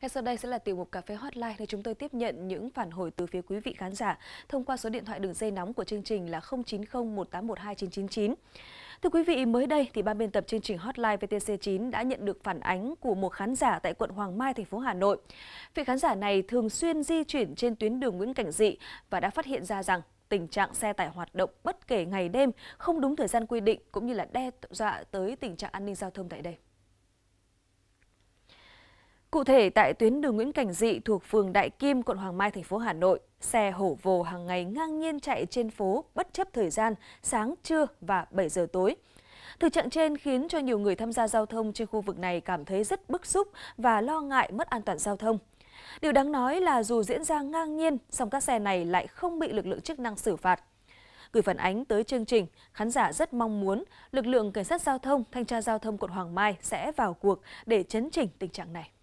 Ngay sau đây sẽ là tiểu mục Cà phê Hotline để chúng tôi tiếp nhận những phản hồi từ phía quý vị khán giả thông qua số điện thoại đường dây nóng của chương trình là 090 1812 Thưa quý vị, mới đây thì ban biên tập chương trình Hotline VTC9 đã nhận được phản ánh của một khán giả tại quận Hoàng Mai, thành phố Hà Nội. Vị khán giả này thường xuyên di chuyển trên tuyến đường Nguyễn Cảnh Dị và đã phát hiện ra rằng tình trạng xe tải hoạt động bất kể ngày đêm, không đúng thời gian quy định cũng như là đe dọa tới tình trạng an ninh giao thông tại đây. Cụ thể tại tuyến đường Nguyễn Cảnh Dị thuộc phường Đại Kim, quận Hoàng Mai, thành phố Hà Nội, xe hổ vồ hàng ngày ngang nhiên chạy trên phố bất chấp thời gian sáng, trưa và 7 giờ tối. Thực trạng trên khiến cho nhiều người tham gia giao thông trên khu vực này cảm thấy rất bức xúc và lo ngại mất an toàn giao thông. Điều đáng nói là dù diễn ra ngang nhiên, song các xe này lại không bị lực lượng chức năng xử phạt. Gửi phản ánh tới chương trình, khán giả rất mong muốn lực lượng cảnh sát giao thông, thanh tra giao thông quận Hoàng Mai sẽ vào cuộc để chấn chỉnh tình trạng này.